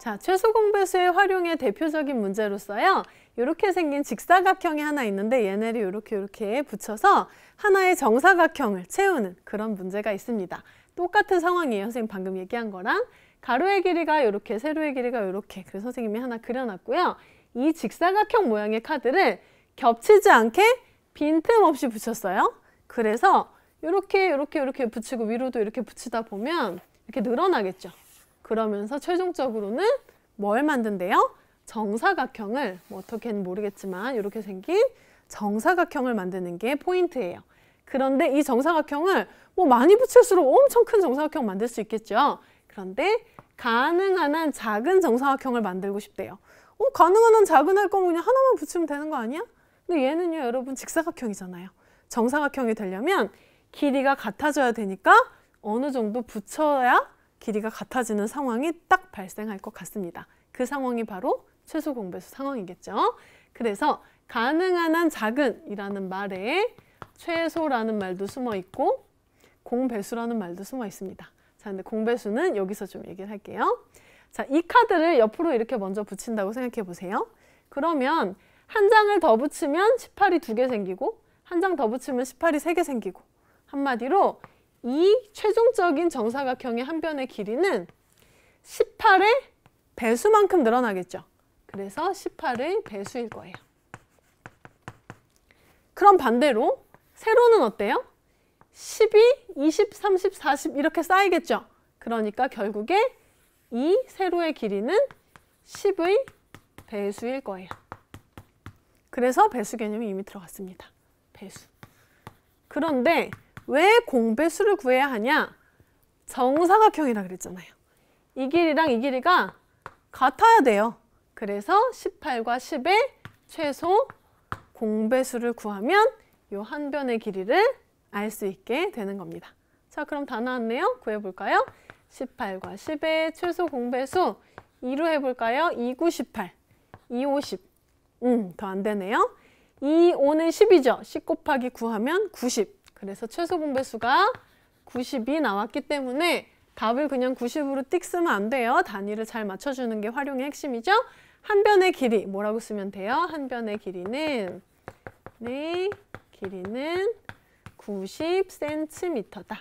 자, 최소 공배수의 활용의 대표적인 문제로서요. 이렇게 생긴 직사각형이 하나 있는데 얘네를 이렇게 이렇게 붙여서 하나의 정사각형을 채우는 그런 문제가 있습니다. 똑같은 상황이에요. 선생님 방금 얘기한 거랑. 가로의 길이가 이렇게, 세로의 길이가 이렇게. 그래서 선생님이 하나 그려놨고요. 이 직사각형 모양의 카드를 겹치지 않게 빈틈없이 붙였어요. 그래서 이렇게, 이렇게, 이렇게 붙이고 위로도 이렇게 붙이다 보면 이렇게 늘어나겠죠. 그러면서 최종적으로는 뭘 만든대요? 정사각형을 뭐 어떻게는 모르겠지만 이렇게 생긴 정사각형을 만드는 게 포인트예요. 그런데 이 정사각형을 뭐 많이 붙일수록 엄청 큰 정사각형 만들 수 있겠죠. 그런데 가능한 한 작은 정사각형을 만들고 싶대요. 어, 가능한 한 작은 할 거면 그냥 하나만 붙이면 되는 거 아니야? 근데 얘는요, 여러분 직사각형이잖아요. 정사각형이 되려면 길이가 같아져야 되니까 어느 정도 붙여야 길이가 같아지는 상황이 딱 발생할 것 같습니다. 그 상황이 바로 최소 공배수 상황이겠죠. 그래서 가능한 한 작은이라는 말에 최소라는 말도 숨어 있고 공배수라는 말도 숨어 있습니다. 자, 근데 공배수는 여기서 좀 얘기를 할게요. 자, 이 카드를 옆으로 이렇게 먼저 붙인다고 생각해 보세요. 그러면 한 장을 더 붙이면 18이 두 개 생기고 한 장 더 붙이면 18이 세 개 생기고 한마디로 이 최종적인 정사각형의 한 변의 길이는 18의 배수만큼 늘어나겠죠. 그래서 18의 배수일 거예요. 그럼 반대로 세로는 어때요? 12, 20, 30, 40 이렇게 쌓이겠죠. 그러니까 결국에 이 세로의 길이는 10의 배수일 거예요. 그래서 배수 개념이 이미 들어갔습니다. 배수. 그런데 왜 공배수를 구해야 하냐? 정사각형이라 그랬잖아요. 이 길이랑 이 길이가 같아야 돼요. 그래서 18과 10의 최소 공배수를 구하면 이 한 변의 길이를 알 수 있게 되는 겁니다. 자, 그럼 다 나왔네요. 구해볼까요? 18과 10의 최소 공배수 2로 해볼까요? 2, 음, 구 18, 2, 오 10. 음, 더 안 되네요. 2, 5는 10이죠. 10 곱하기 9하면 90. 그래서 최소 분배수가 90이 나왔기 때문에 답을 그냥 90으로 띡 쓰면 안 돼요. 단위를 잘 맞춰주는 게 활용의 핵심이죠. 한 변의 길이 뭐라고 쓰면 돼요? 한 변의 길이는 네, 길이는 90cm다.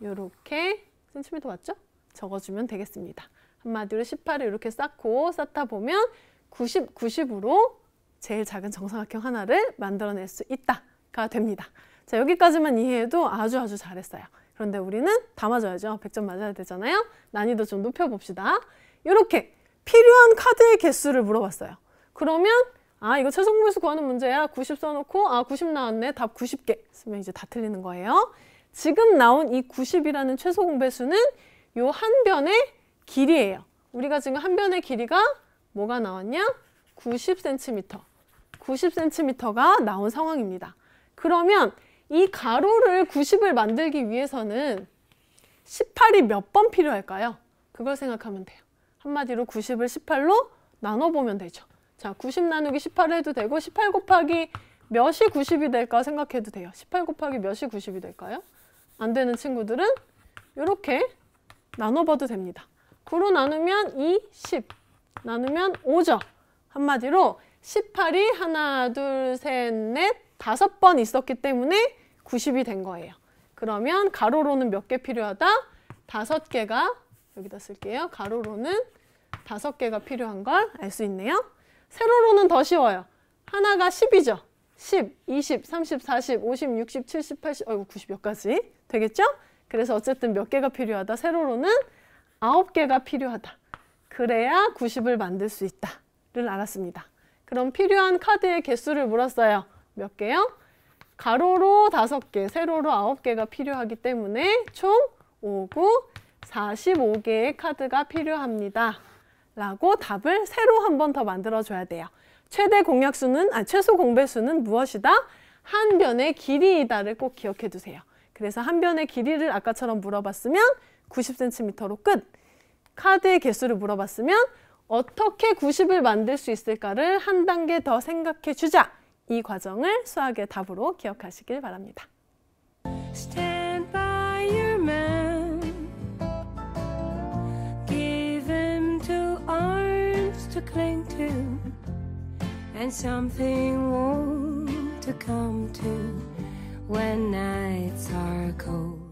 이렇게 센티미터 맞죠? 적어주면 되겠습니다. 한마디로 18을 이렇게 쌓고 쌓다 보면 90, 90으로 제일 작은 정사각형 하나를 만들어낼 수 있다가 됩니다. 자, 여기까지만 이해해도 아주 아주 잘했어요. 그런데 우리는 다 맞아야죠. 100점 맞아야 되잖아요. 난이도 좀 높여봅시다. 이렇게 필요한 카드의 개수를 물어봤어요. 그러면 아 이거 최종분서 구하는 문제야. 90 써놓고 아 90 나왔네. 답 90개 쓰면 이제 다 틀리는 거예요. 지금 나온 이 90이라는 최소 공배수는 요 한 변의 길이에요. 우리가 지금 한 변의 길이가 뭐가 나왔냐? 90cm. 90cm가 나온 상황입니다. 그러면 이 가로를 90을 만들기 위해서는 18이 몇 번 필요할까요? 그걸 생각하면 돼요. 한마디로 90을 18로 나눠보면 되죠. 자, 90 나누기 18 해도 되고 18 곱하기 몇이 90이 될까 생각해도 돼요. 18 곱하기 몇이 90이 될까요? 안 되는 친구들은 이렇게 나눠봐도 됩니다. 9로 나누면 2, 10 나누면 5죠. 한마디로 18이 하나, 둘, 셋, 넷, 다섯 번 있었기 때문에 90이 된 거예요. 그러면 가로로는 몇 개 필요하다? 다섯 개가 여기다 쓸게요. 가로로는 다섯 개가 필요한 걸 알 수 있네요. 세로로는 더 쉬워요. 하나가 10이죠. 10, 20, 30, 40, 50, 60, 70, 80, 어이구 90 몇 가지 되겠죠? 그래서 어쨌든 몇 개가 필요하다. 세로로는 9개가 필요하다. 그래야 90을 만들 수 있다를 알았습니다. 그럼 필요한 카드의 개수를 물었어요. 몇 개요? 가로로 다섯 개 세로로 아홉 개가 필요하기 때문에 총 5, 9, 45개의 카드가 필요합니다. 라고 답을 새로 한 번 더 만들어줘야 돼요. 최대 공약수는, 아, 최소 공배수는 무엇이다? 한 변의 길이이다를 꼭 기억해 두세요. 그래서 한 변의 길이를 아까처럼 물어봤으면 90cm로 끝! 카드의 개수를 물어봤으면 어떻게 90을 만들 수 있을까를 한 단계 더 생각해 주자! 이 과정을 수학의 답으로 기억하시길 바랍니다. to cling to and something warm to come to when nights are cold.